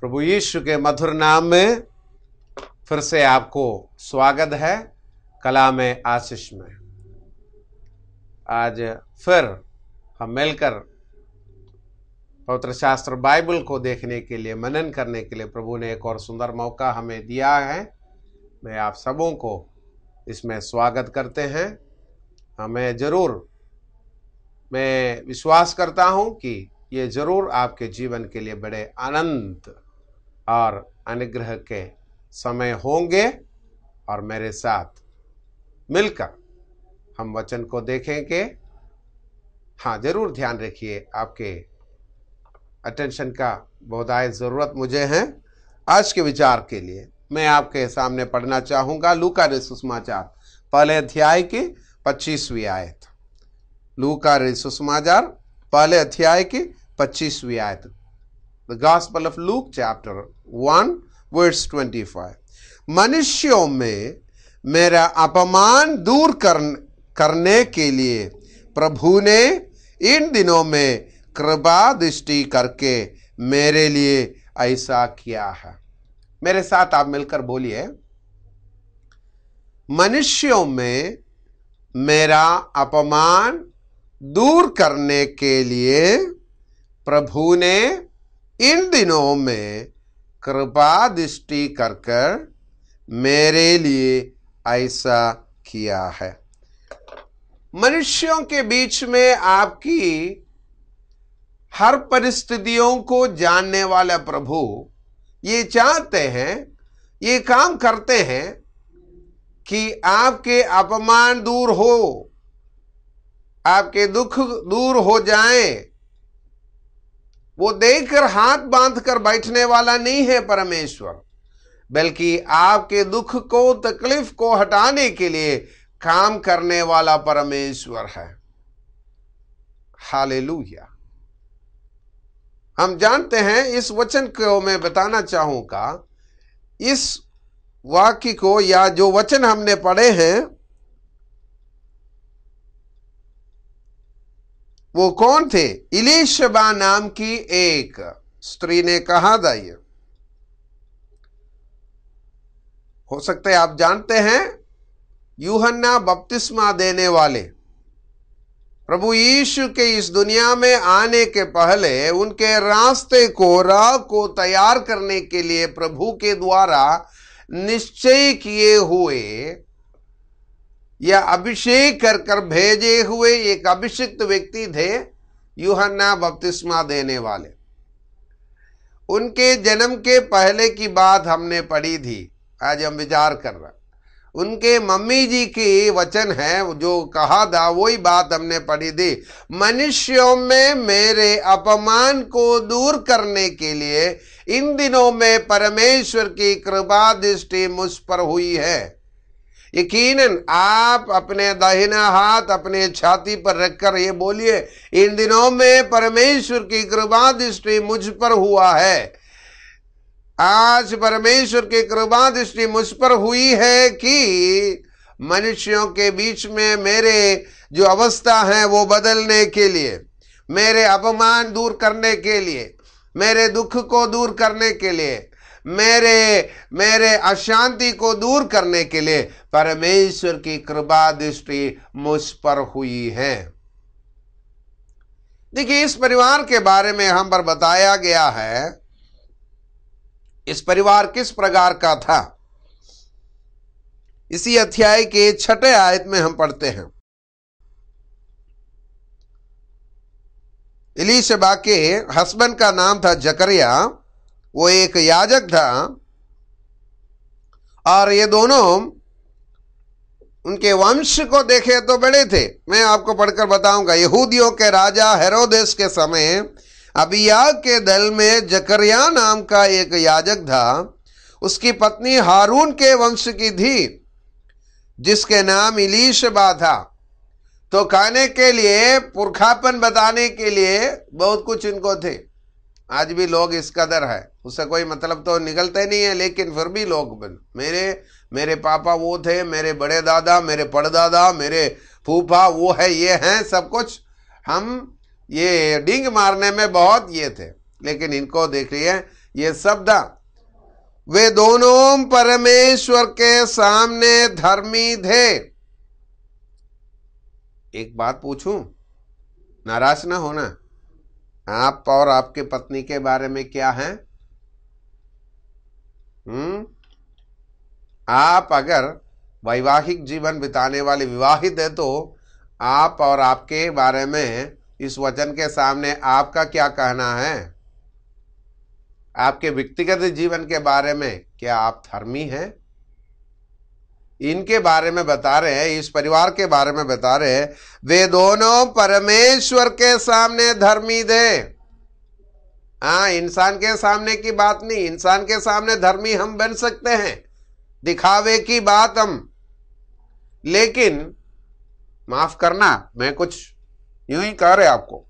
प्रभु यीशु के मधुर नाम में फिर से आपको स्वागत है कला में आशीष में आज फिर हम मिलकर पवित्र शास्त्र बाइबल को देखने के लिए मनन करने के लिए प्रभु ने एक और सुंदर मौका हमें दिया है मैं आप सबों को इसमें स्वागत करते हैं हमें ज़रूर मैं विश्वास करता हूँ कि ये ज़रूर आपके जीवन के लिए बड़े आनंद और अनुग्रह के समय होंगे और मेरे साथ मिलकर हम वचन को देखेंगे हाँ ज़रूर ध्यान रखिए आपके अटेंशन का बहुदाय ज़रूरत मुझे है आज के विचार के लिए मैं आपके सामने पढ़ना चाहूँगा लूका रे सुषमाचार पहले अध्याय की पच्चीसवीं आयत लूका रे सुषमाचार पहले अध्याय की पच्चीसवीं आयत The Gospel of Luke, chapter 1, verse 25. मनुष्यों में मेरा अपमान दूर करने के लिए प्रभु ने इन दिनों में कृपा दृष्टि करके मेरे लिए ऐसा किया है मेरे साथ आप मिलकर बोलिए मनुष्यों में मेरा अपमान दूर करने के लिए प्रभु ने इन दिनों में कृपा दृष्टि कर कर मेरे लिए ऐसा किया है मनुष्यों के बीच में आपकी हर परिस्थितियों को जानने वाला प्रभु ये चाहते हैं ये काम करते हैं कि आपके अपमान दूर हो आपके दुख दूर हो जाएं वो देखकर हाथ बांधकर बैठने वाला नहीं है परमेश्वर बल्कि आपके दुख को तकलीफ को हटाने के लिए काम करने वाला परमेश्वर है हालेलुया हम जानते हैं इस वचन को मैं बताना चाहूंगा इस वाक्य को या जो वचन हमने पढ़े हैं वो कौन थे इलिशबा नाम की एक स्त्री ने कहा था ये हो सकते आप जानते हैं यूहन्ना बपतिस्मा देने वाले प्रभु यीशु के इस दुनिया में आने के पहले उनके रास्ते को राह को तैयार करने के लिए प्रभु के द्वारा निश्चय किए हुए या अभिषेक कर कर भेजे हुए एक अभिषिक्त व्यक्ति थे युहन्ना बपतिस्मा देने वाले उनके जन्म के पहले की बात हमने पढ़ी थी आज हम विचार कर रहे उनके मम्मी जी की वचन है जो कहा था वही बात हमने पढ़ी थी मनुष्यों में मेरे अपमान को दूर करने के लिए इन दिनों में परमेश्वर की कृपा दृष्टि मुझ पर हुई है यकीनन आप अपने दाहिना हाथ अपने छाती पर रखकर ये बोलिए इन दिनों में परमेश्वर की कृपा दृष्टि मुझ पर हुआ है आज परमेश्वर की कृपा दृष्टि मुझ पर हुई है कि मनुष्यों के बीच में मेरे जो अवस्था है वो बदलने के लिए मेरे अपमान दूर करने के लिए मेरे दुख को दूर करने के लिए मेरे मेरे अशांति को दूर करने के लिए परमेश्वर की कृपा दृष्टि मुझ पर हुई है देखिए इस परिवार के बारे में हम पर बताया गया है इस परिवार किस प्रकार का था इसी अध्याय के छठे आयत में हम पढ़ते हैं इलीशबा के हस्बैंड का नाम था जकरिया वो एक याजक था और ये दोनों उनके वंश को देखे तो बड़े थे मैं आपको पढ़कर बताऊंगा यहूदियों के राजा हेरोदेस के समय अबिया के दल में जकरिया नाम का एक याजक था उसकी पत्नी हारून के वंश की थी जिसके नाम इलीशबा था तो खाने के लिए पुरखापन बताने के लिए बहुत कुछ इनको थे आज भी लोग इस कदर है उससे कोई मतलब तो निकलता ही नहीं है लेकिन फिर भी लोग बन मेरे मेरे पापा वो थे मेरे बड़े दादा मेरे पड़दादा मेरे फूफा वो है ये हैं सब कुछ हम ये डिंग मारने में बहुत ये थे लेकिन इनको देख लिए ये शब्द वे दोनों परमेश्वर के सामने धर्मी थे एक बात पूछूं नाराज ना होना आप और आपके पत्नी के बारे में क्या है हुँ? हम्म? आप अगर वैवाहिक जीवन बिताने वाले विवाहित है तो आप और आपके बारे में इस वचन के सामने आपका क्या कहना है आपके व्यक्तिगत जीवन के बारे में क्या आप धर्मी हैं इनके बारे में बता रहे हैं इस परिवार के बारे में बता रहे हैं वे दोनों परमेश्वर के सामने धर्मी दे हाँ इंसान के सामने की बात नहीं इंसान के सामने धर्मी हम बन सकते हैं दिखावे की बात हम लेकिन माफ करना मैं कुछ यूं ही कह रहे आपको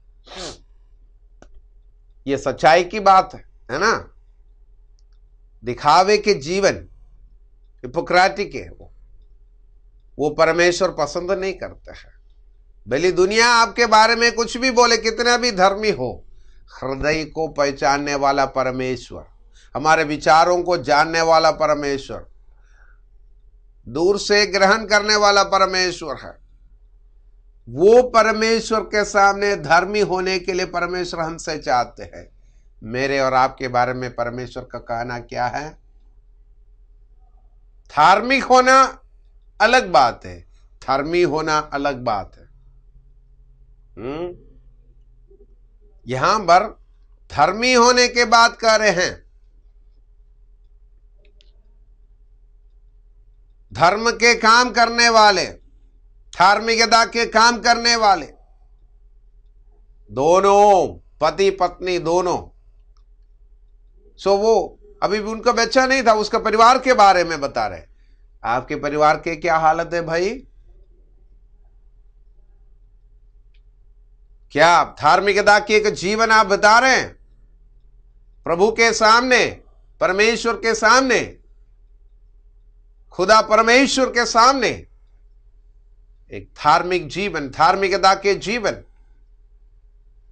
ये सच्चाई की बात है है ना दिखावे के जीवन हिपोक्रेटिक है वो वो परमेश्वर पसंद नहीं करते हैं भली दुनिया आपके बारे में कुछ भी बोले कितना भी धर्मी हो हृदय को पहचानने वाला परमेश्वर हमारे विचारों को जानने वाला परमेश्वर दूर से ग्रहण करने वाला परमेश्वर है वो परमेश्वर के सामने धर्मी होने के लिए परमेश्वर हमसे चाहते हैं मेरे और आपके बारे में परमेश्वर का कहना क्या है धार्मिक होना अलग बात है धर्मी होना अलग बात है हम्म? यहां पर धर्मी होने के बात कह रहे हैं धर्म के काम करने वाले धार्मिकता के काम करने वाले दोनों पति पत्नी दोनों सो वो अभी भी उनका बच्चा नहीं था उसका परिवार के बारे में बता रहे आपके परिवार के क्या हालत है भाई क्या आप धार्मिकता की एक जीवन आप बता रहे हैं प्रभु के सामने परमेश्वर के सामने खुदा परमेश्वर के सामने एक धार्मिक जीवन धार्मिकता के जीवन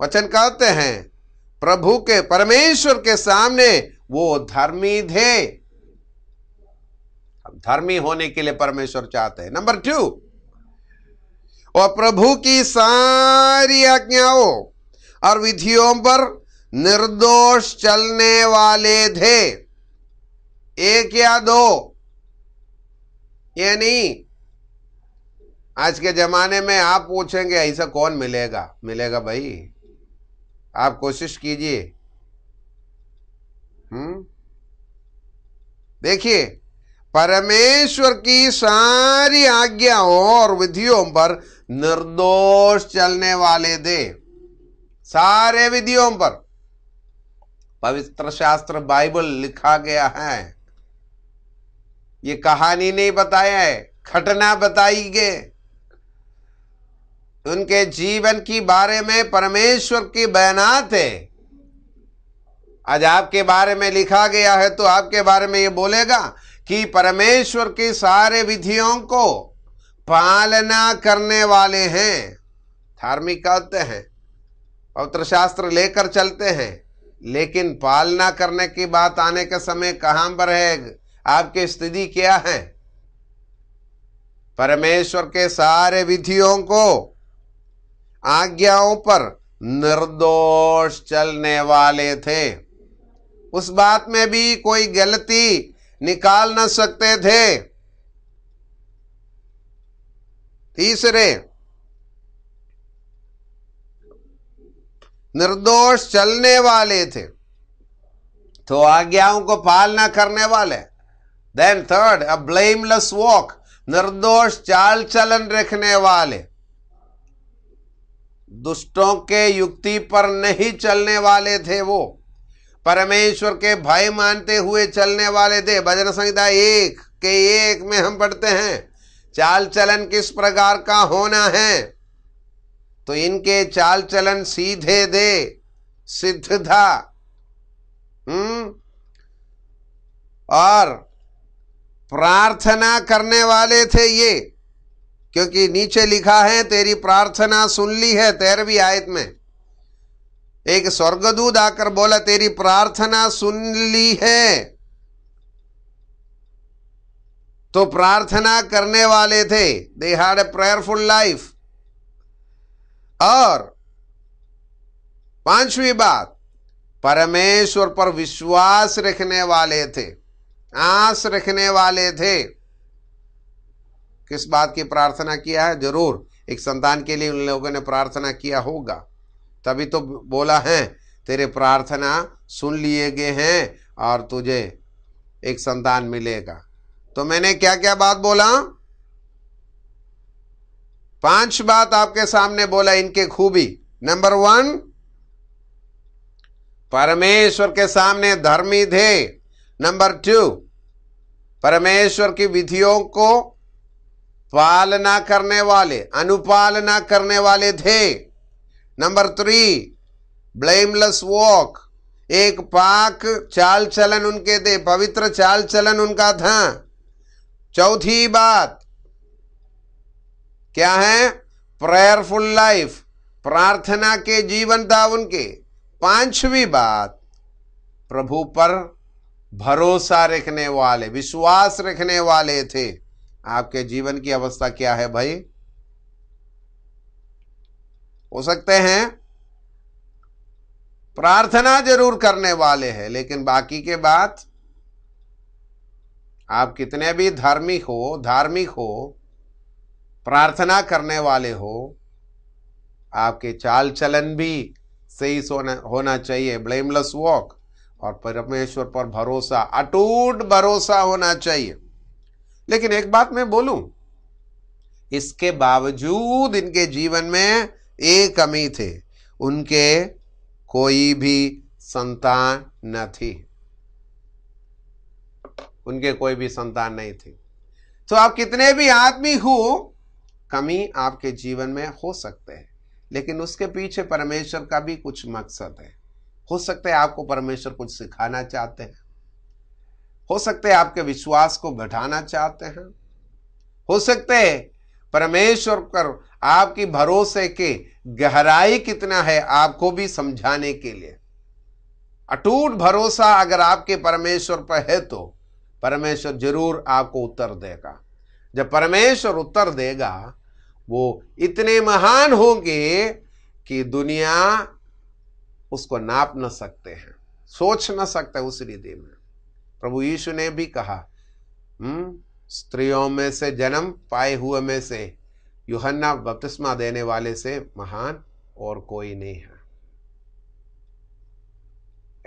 वचन कहते हैं प्रभु के परमेश्वर के सामने वो धर्मी थे धर्मी होने के लिए परमेश्वर चाहते हैं नंबर टू और प्रभु की सारी आज्ञाओं और विधियों पर निर्दोष चलने वाले थे एक या दो ये नहीं आज के जमाने में आप पूछेंगे ऐसा कौन मिलेगा मिलेगा भाई आप कोशिश कीजिए हम्म देखिए परमेश्वर की सारी आज्ञाओं और विधियों पर निर्दोष चलने वाले दे सारे विधियों पर पवित्र शास्त्र बाइबल लिखा गया है ये कहानी नहीं बताया है घटना बताई गई उनके जीवन की बारे में परमेश्वर की बयानात है आज आपके बारे में लिखा गया है तो आपके बारे में ये बोलेगा कि परमेश्वर की सारे विधियों को पालना करने वाले हैं धार्मिक कहते हैं पवित्र शास्त्र लेकर चलते हैं लेकिन पालना करने की बात आने के समय कहां पर है आपकी स्थिति क्या है परमेश्वर के सारे विधियों को आज्ञाओं पर निर्दोष चलने वाले थे उस बात में भी कोई गलती निकाल न सकते थे तीसरे निर्दोष चलने वाले थे तो आज्ञाओं को पालना करने वाले then third a blameless walk निर्दोष चाल चलन रखने वाले दुष्टों के युक्ति पर नहीं चलने वाले थे वो परमेश्वर के भय मानते हुए चलने वाले थे भजन संहिता एक के एक में हम पढ़ते हैं चाल चलन किस प्रकार का होना है तो इनके चाल चलन सीधे दे सिद्ध था हम्म और प्रार्थना करने वाले थे ये क्योंकि नीचे लिखा है तेरी प्रार्थना सुन ली है तेरहवीं आयत में एक स्वर्गदूत आकर बोला तेरी प्रार्थना सुन ली है तो प्रार्थना करने वाले थे they had a prayerful life और पांचवी बात परमेश्वर पर विश्वास रखने वाले थे आस रखने वाले थे किस बात की प्रार्थना किया है जरूर एक संतान के लिए उन लोगों ने प्रार्थना किया होगा तभी तो बोला है तेरे प्रार्थना सुन लिए गए हैं और तुझे एक संतान मिलेगा तो मैंने क्या क्या बात बोला पांच बात आपके सामने बोला इनके खूबी नंबर वन परमेश्वर के सामने धर्मी थे नंबर टू परमेश्वर की विधियों को पालना करने वाले अनुपालना करने वाले थे नंबर थ्री ब्लेमलेस वॉक एक पाक चाल चलन उनके थे पवित्र चाल चलन उनका था चौथी बात क्या है प्रेयरफुल लाइफ प्रार्थना के जीवन था उनके पांचवी बात प्रभु पर भरोसा रखने वाले विश्वास रखने वाले थे आपके जीवन की अवस्था क्या है भाई हो सकते हैं प्रार्थना जरूर करने वाले हैं लेकिन बाकी के बात आप कितने भी धार्मिक हो धार्मिक हो प्रार्थना करने वाले हो आपके चाल चलन भी सही होना होना चाहिए ब्लेमलेस वॉक और परमेश्वर पर भरोसा अटूट भरोसा होना चाहिए लेकिन एक बात मैं बोलूं इसके बावजूद इनके जीवन में एक अमी थे उनके कोई भी संतान न थी उनके कोई भी संतान नहीं थी तो आप कितने भी आदमी हो कमी आपके जीवन में हो सकते हैं लेकिन उसके पीछे परमेश्वर का भी कुछ मकसद है हो सकते हैं आपको परमेश्वर कुछ सिखाना चाहते हैं हो सकते हैं आपके विश्वास को बढ़ाना चाहते हैं हो सकते है परमेश्वर कर आपकी भरोसे के गहराई कितना है आपको भी समझाने के लिए अटूट भरोसा अगर आपके परमेश्वर पर है तो परमेश्वर जरूर आपको उत्तर देगा जब परमेश्वर उत्तर देगा वो इतने महान होंगे कि दुनिया उसको नाप न सकते हैं सोच न सकते उस रीति में प्रभु यीशु ने भी कहा हम्म, स्त्रियों में से जन्म पाए हुए में से युहन्ना बपतिस्मा देने वाले से महान और कोई नहीं है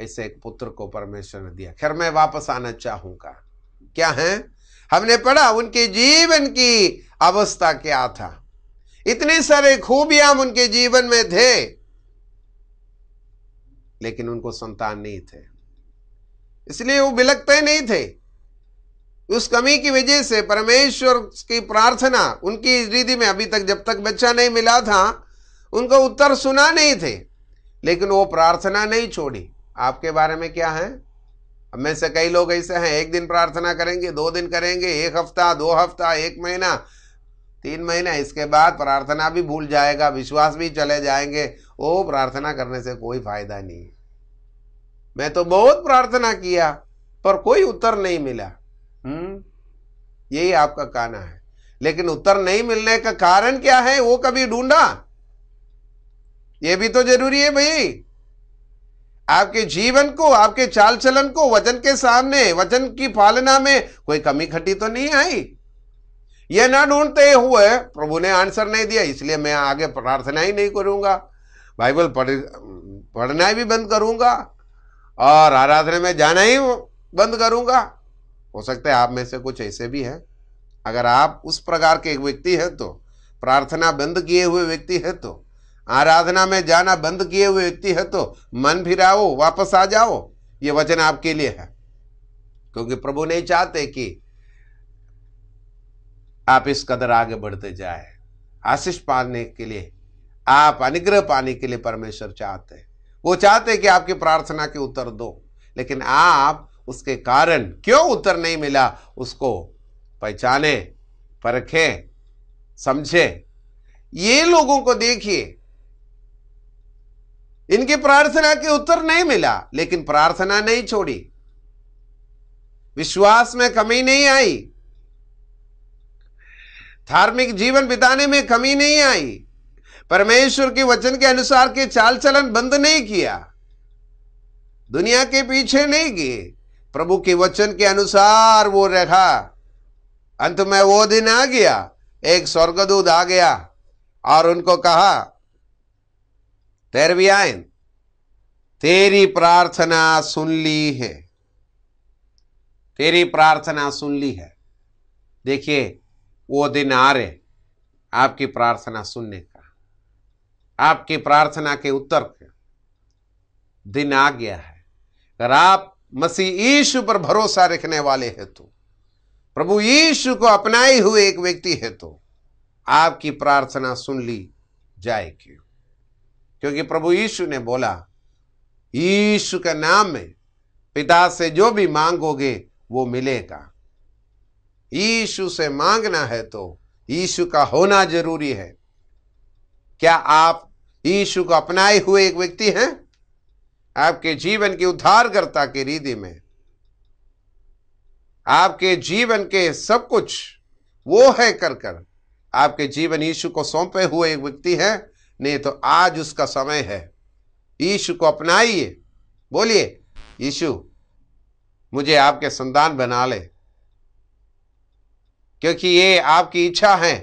ऐसे एक पुत्र को परमेश्वर ने दिया खैर मैं वापस आना चाहूंगा क्या है हमने पढ़ा उनके जीवन की अवस्था क्या था इतने सारे खूबियां उनके जीवन में थे लेकिन उनको संतान नहीं थे इसलिए वो बिलकते नहीं थे उस कमी की वजह से परमेश्वर की प्रार्थना उनकी रीति में अभी तक जब तक बच्चा नहीं मिला था उनको उत्तर सुना नहीं थे लेकिन वो प्रार्थना नहीं छोड़ी आपके बारे में क्या है अब में से कई लोग ऐसे हैं एक दिन प्रार्थना करेंगे दो दिन करेंगे एक हफ्ता दो हफ्ता एक महीना तीन महीना इसके बाद प्रार्थना भी भूल जाएगा विश्वास भी चले जाएंगे वो प्रार्थना करने से कोई फायदा नहीं मैं तो बहुत प्रार्थना किया पर कोई उत्तर नहीं मिला हम्म यही आपका कहना है लेकिन उत्तर नहीं मिलने का कारण क्या है वो कभी ढूंढा ये भी तो जरूरी है भाई आपके जीवन को आपके चाल चलन को वचन के सामने वचन की पालना में कोई कमी खटी तो नहीं आई यह ना ढूंढते हुए प्रभु ने आंसर नहीं दिया इसलिए मैं आगे प्रार्थना ही नहीं करूंगा बाइबल पढ़ पढ़ना भी बंद करूंगा और आराधना में जाना ही बंद करूंगा हो सकता है आप में से कुछ ऐसे भी हैं अगर आप उस प्रकार के एक व्यक्ति हैं तो प्रार्थना बंद किए हुए व्यक्ति है तो आराधना में जाना बंद किए हुए व्यक्ति है तो मन फिराओ वापस आ जाओ ये वचन आपके लिए है क्योंकि प्रभु नहीं चाहते कि आप इस कदर आगे बढ़ते जाए आशीष पाने के लिए आप अनुग्रह पाने के लिए परमेश्वर चाहते हैं वो चाहते हैं कि आपकी प्रार्थना के उत्तर दो लेकिन आप उसके कारण क्यों उत्तर नहीं मिला उसको पहचाने परखे समझे ये लोगों को देखिए इनकी प्रार्थना के उत्तर नहीं मिला लेकिन प्रार्थना नहीं छोड़ी विश्वास में कमी नहीं आई धार्मिक जीवन बिताने में कमी नहीं आई परमेश्वर के वचन के अनुसार के चाल चलन बंद नहीं किया दुनिया के पीछे नहीं गए प्रभु के वचन के अनुसार वो रखा अंत में वो दिन आ गया एक स्वर्गदूत आ गया और उनको कहा तेरवी आय तेरी प्रार्थना सुन ली है तेरी प्रार्थना सुन ली है देखिए वो दिन आ रहे आपकी प्रार्थना सुनने का आपकी प्रार्थना के उत्तर का दिन आ गया है अगर आप मसीह यीशु पर भरोसा रखने वाले हेतु प्रभु यीशु को अपनाए हुए एक व्यक्ति हेतु आपकी प्रार्थना सुन ली जाए क्यों क्योंकि प्रभु यीशु ने बोला यीशु के नाम में पिता से जो भी मांगोगे वो मिलेगा यीशु से मांगना है तो यीशु का होना जरूरी है क्या आप यीशु को अपनाए हुए एक व्यक्ति हैं आपके जीवन की उद्धारकर्ता की रीति में आपके जीवन के सब कुछ वो है कर कर आपके जीवन यीशु को सौंपे हुए एक व्यक्ति है नहीं तो आज उसका समय है यीशु को अपनाइए बोलिए यीशु मुझे आपके संतान बना ले क्योंकि ये आपकी इच्छा है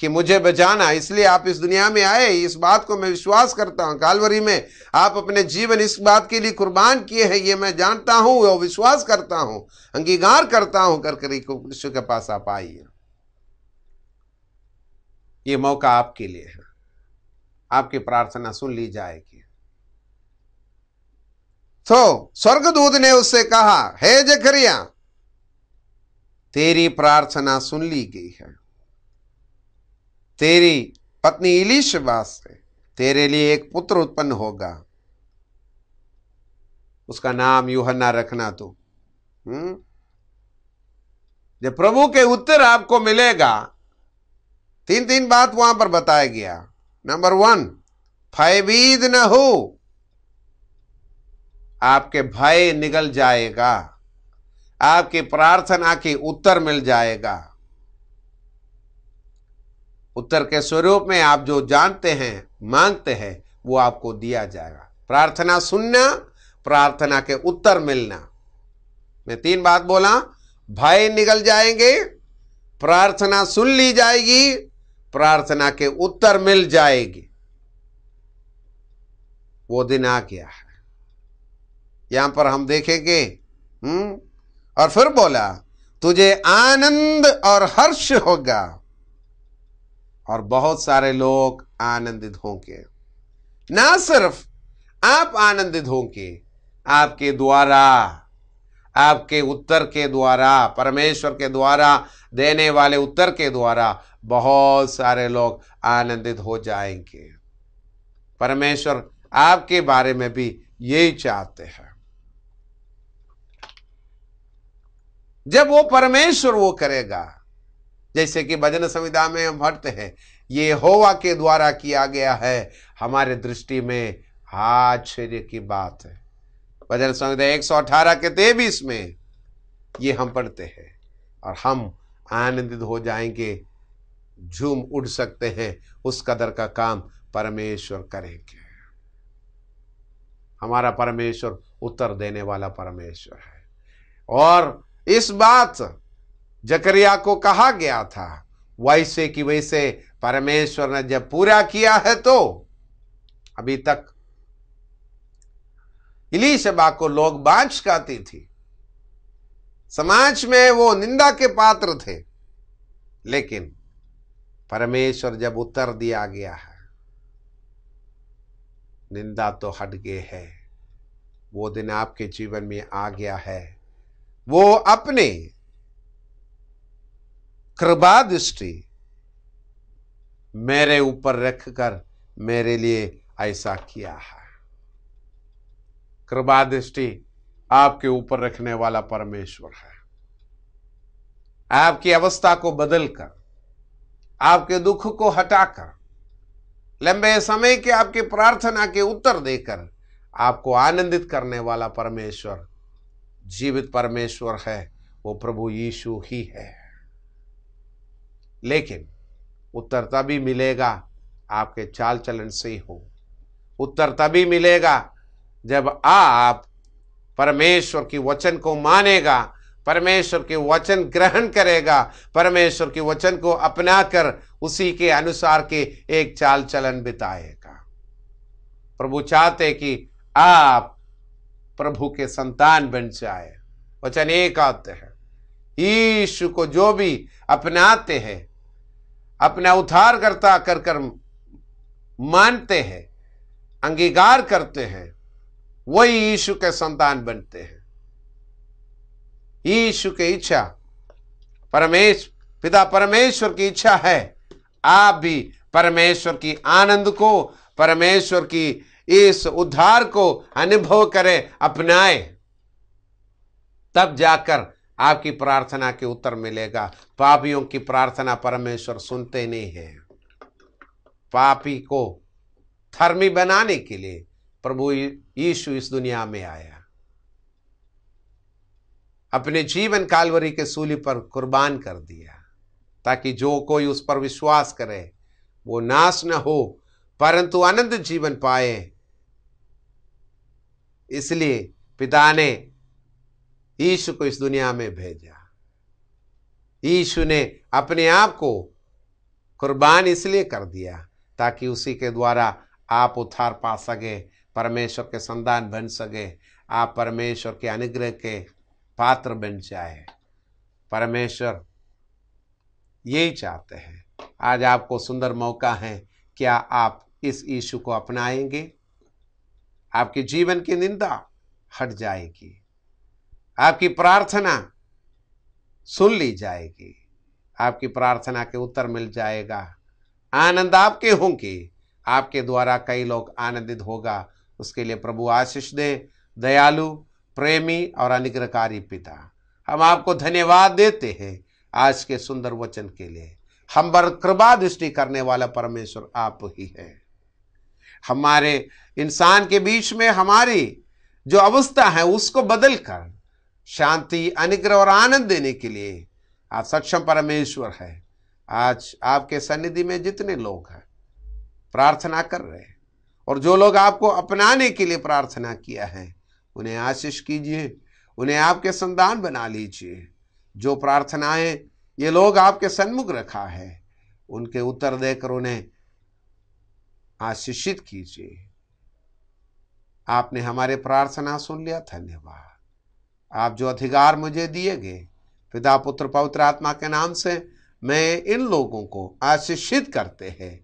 कि मुझे बचाना इसलिए आप इस दुनिया में आए इस बात को मैं विश्वास करता हूं कालवरी में आप अपने जीवन इस बात के लिए कुर्बान किए हैं ये मैं जानता हूं और विश्वास करता हूं अंगीकार करता हूं कर करी को के पास आप आइए ये मौका आपके लिए है आपकी प्रार्थना सुन ली जाएगी तो स्वर्गदूत ने उससे कहा हे जखरिया तेरी प्रार्थना सुन ली गई है तेरी पत्नी इलीशबा से तेरे लिए एक पुत्र उत्पन्न होगा उसका नाम यूहन्ना रखना तू हम्म? जब प्रभु के उत्तर आपको मिलेगा तीन तीन बात वहां पर बताया गया नंबर वन भयभीत न हो आपके भय निकल जाएगा आपकी प्रार्थना की उत्तर मिल जाएगा उत्तर के स्वरूप में आप जो जानते हैं मांगते हैं वो आपको दिया जाएगा प्रार्थना सुनना प्रार्थना के उत्तर मिलना मैं तीन बात बोला भय निकल जाएंगे प्रार्थना सुन ली जाएगी प्रार्थना के उत्तर मिल जाएगी वो दिन आ गया है यहां पर हम देखेंगे हम्म और फिर बोला तुझे आनंद और हर्ष होगा और बहुत सारे लोग आनंदित होंगे ना सिर्फ आप आनंदित होंगे आपके द्वारा आपके उत्तर के द्वारा परमेश्वर के द्वारा देने वाले उत्तर के द्वारा बहुत सारे लोग आनंदित हो जाएंगे परमेश्वर आपके बारे में भी यही चाहते हैं जब वो परमेश्वर वो करेगा जैसे कि भजन संविधा में हम भट्ट हैं ये होवा के द्वारा किया गया है हमारे दृष्टि में आश्चर्य की बात है भजन संविधा एक सौ अठारह के तेबीस में ये हम पढ़ते हैं और हम आनंदित हो जाएंगे झूम उड़ सकते हैं उस कदर का काम परमेश्वर करेंगे हमारा परमेश्वर उत्तर देने वाला परमेश्वर है और इस बात जकरिया को कहा गया था वैसे कि वैसे परमेश्वर ने जब पूरा किया है तो अभी तक इली इलीशबा को लोग बांच खाती थी समाज में वो निंदा के पात्र थे लेकिन परमेश्वर जब उत्तर दिया गया है निंदा तो हट गए है वो दिन आपके जीवन में आ गया है वो अपने कृपा दृष्टि मेरे ऊपर रखकर मेरे लिए ऐसा किया है कृपा दृष्टि आपके ऊपर रखने वाला परमेश्वर है आपकी अवस्था को बदलकर आपके दुख को हटाकर लंबे समय के आपकी प्रार्थना के उत्तर देकर आपको आनंदित करने वाला परमेश्वर जीवित परमेश्वर है वो प्रभु यीशु ही है लेकिन उत्तर तभी मिलेगा आपके चाल चलन से ही हो उत्तर तभी मिलेगा जब आप परमेश्वर की वचन को मानेगा परमेश्वर के वचन ग्रहण करेगा परमेश्वर के वचन को अपनाकर उसी के अनुसार के एक चाल चलन बिताएगा प्रभु चाहते कि आप प्रभु के संतान बन जाए वचन एक आते हैं यीशु को जो भी अपनाते हैं अपना उद्धार करता कर कर मानते हैं अंगीकार करते हैं वही यीशु के संतान बनते हैं यीशु की इच्छा परमेश पिता परमेश्वर की इच्छा है आप भी परमेश्वर की आनंद को परमेश्वर की इस उद्धार को अनुभव करें अपनाएं तब जाकर आपकी प्रार्थना के उत्तर मिलेगा पापियों की प्रार्थना परमेश्वर सुनते नहीं है पापी को धर्मी बनाने के लिए प्रभु यीशु इस दुनिया में आया अपने जीवन कालवरी के सूली पर कुर्बान कर दिया ताकि जो कोई उस पर विश्वास करे वो नाश न हो परंतु आनंद जीवन पाए इसलिए पिता ने यीशु को इस दुनिया में भेजा यीशु ने अपने आप को कुर्बान इसलिए कर दिया ताकि उसी के द्वारा आप उथार पा सके परमेश्वर के संतान बन सके आप परमेश्वर के अनुग्रह के पात्र बन जाए परमेश्वर यही चाहते हैं आज आपको सुंदर मौका है क्या आप इस ईशु को अपनाएंगे आपके जीवन की निंदा हट जाएगी आपकी प्रार्थना सुन ली जाएगी आपकी प्रार्थना के उत्तर मिल जाएगा आनंद आपके होंगे आपके द्वारा कई लोग आनंदित होगा उसके लिए प्रभु आशीष दे दयालु प्रेमी और अनिग्रहकारी पिता हम आपको धन्यवाद देते हैं आज के सुंदर वचन के लिए हम पर कृपा दृष्टि करने वाला परमेश्वर आप ही है हमारे इंसान के बीच में हमारी जो अवस्था है उसको बदल कर शांति अनुग्रह और आनंद देने के लिए आप सक्षम परमेश्वर है आज आपके सन्निधि में जितने लोग हैं प्रार्थना कर रहे हैं और जो लोग आपको अपनाने के लिए प्रार्थना किया है उन्हें आशीष कीजिए उन्हें आपके संदान बना लीजिए जो प्रार्थनाएं ये लोग आपके सन्मुख रखा है उनके उत्तर देकर उन्हें आशीषित कीजिए आपने हमारे प्रार्थना सुन लिया धन्यवाद आप जो अधिकार मुझे दिए गए पिता पुत्र पवित्र आत्मा के नाम से मैं इन लोगों को आशीषित करते हैं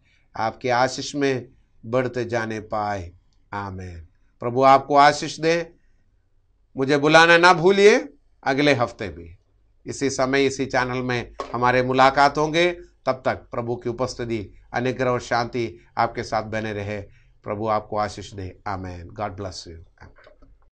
आपके आशीष में बढ़ते जाने पाए आमेन प्रभु आपको आशीष दे मुझे बुलाना ना भूलिए अगले हफ्ते भी इसी समय इसी चैनल में हमारे मुलाकात होंगे तब तक प्रभु की उपस्थिति अनुग्रह और शांति आपके साथ बने रहे प्रभु आपको आशीष दे आमेन गॉड ब्लेस यू